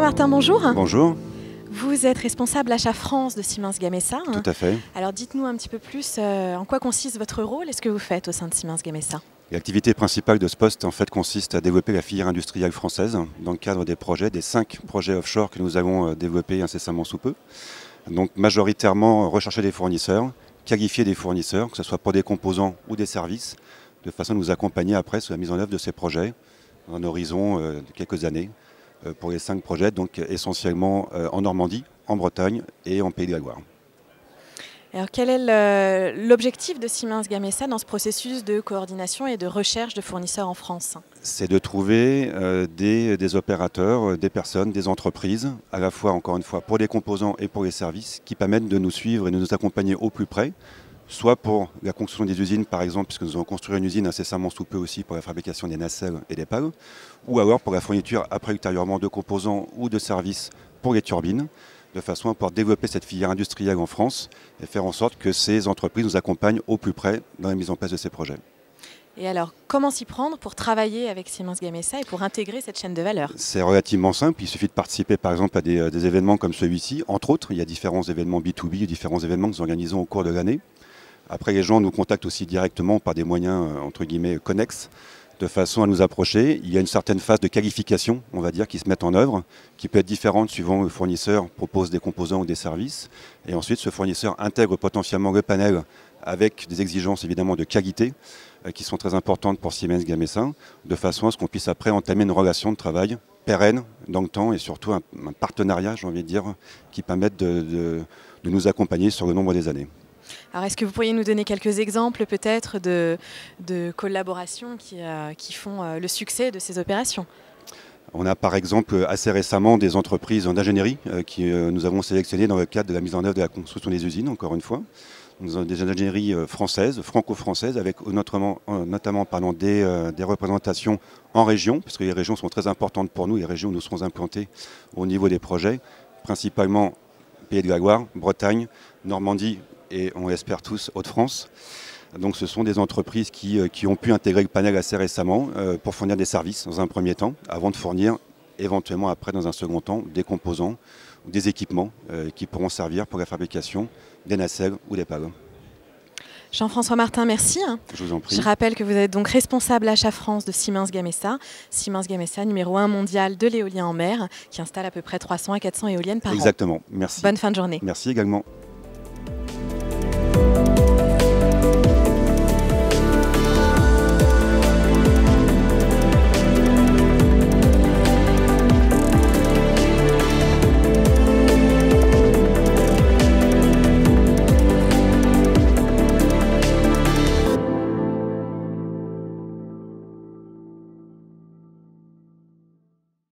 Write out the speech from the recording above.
Martin, bonjour. Bonjour. Vous êtes responsable achat France de Siemens Gamesa. Hein. Tout à fait. Alors dites-nous un petit peu plus euh, en quoi consiste votre rôle et ce que vous faites au sein de Siemens Gamesa. L'activité principale de ce poste en fait, consiste à développer la filière industrielle française dans le cadre des projets, des cinq projets offshore que nous avons euh, développés incessamment sous peu. Donc majoritairement rechercher des fournisseurs, qualifier des fournisseurs, que ce soit pour des composants ou des services, de façon à nous accompagner après sur la mise en œuvre de ces projets dans un horizon euh, de quelques années. Euh, pour les cinq projets, donc euh, essentiellement euh, en Normandie, en Bretagne et en Pays de la Loire. Alors quel est l'objectif de Siemens Gamesa dans ce processus de coordination et de recherche de fournisseurs en France C'est de trouver des, des, opérateurs, des personnes, des entreprises, à la fois encore une fois pour les composants et pour les services, qui permettent de nous suivre et de nous accompagner au plus près soit pour la construction des usines, par exemple, puisque nous allons construire une usine incessamment sous peu aussi pour la fabrication des nacelles et des pales, ou alors pour la fourniture après ultérieurement de composants ou de services pour les turbines, de façon à pouvoir développer cette filière industrielle en France et faire en sorte que ces entreprises nous accompagnent au plus près dans la mise en place de ces projets. Et alors, comment s'y prendre pour travailler avec Siemens Gamesa et pour intégrer cette chaîne de valeur C'est relativement simple. Il suffit de participer, par exemple, à des, euh, des événements comme celui-ci. Entre autres, il y a différents événements B2B, différents événements que nous organisons au cours de l'année. Après, les gens nous contactent aussi directement par des moyens, euh, entre guillemets, connexes, de façon à nous approcher. Il y a une certaine phase de qualification, on va dire, qui se met en œuvre, qui peut être différente suivant le fournisseur propose des composants ou des services. Et ensuite, ce fournisseur intègre potentiellement le panel avec des exigences évidemment de qualité euh, qui sont très importantes pour Siemens Gamessin, de façon à ce qu'on puisse après entamer une relation de travail pérenne dans le temps et surtout un, partenariat, j'ai envie de dire, qui permette de nous accompagner sur le nombre des années. Alors, est-ce que vous pourriez nous donner quelques exemples peut-être de, de collaborations qui, euh, qui font euh, le succès de ces opérations on a par exemple assez récemment des entreprises en ingénierie euh, qui nous avons sélectionnées dans le cadre de la mise en œuvre de la construction des usines, encore une fois. Nous avons des ingénieries françaises, franco-françaises, avec notamment, notamment parlant des, des, représentations en région, puisque les régions sont très importantes pour nous, les régions où nous serons implantés au niveau des projets, principalement Pays de la Bretagne, Normandie, et on espère tous Hauts-de-France. Donc ce sont des entreprises qui, euh, ont pu intégrer le panel assez récemment euh, pour fournir des services dans un premier temps, avant de fournir éventuellement après dans un second temps des composants ou des équipements euh, qui pourront servir pour la fabrication des nacelles ou des pales. Jean-François Martin, merci. Je vous en prie. Je rappelle que vous êtes donc responsable achat France de Siemens Gamesa. Siemens Gamesa, numéro 1 mondial de l'éolien en mer, qui installe à peu près 300 à 400 éoliennes par an. Exactement, merci. Bonne fin de journée. Merci également.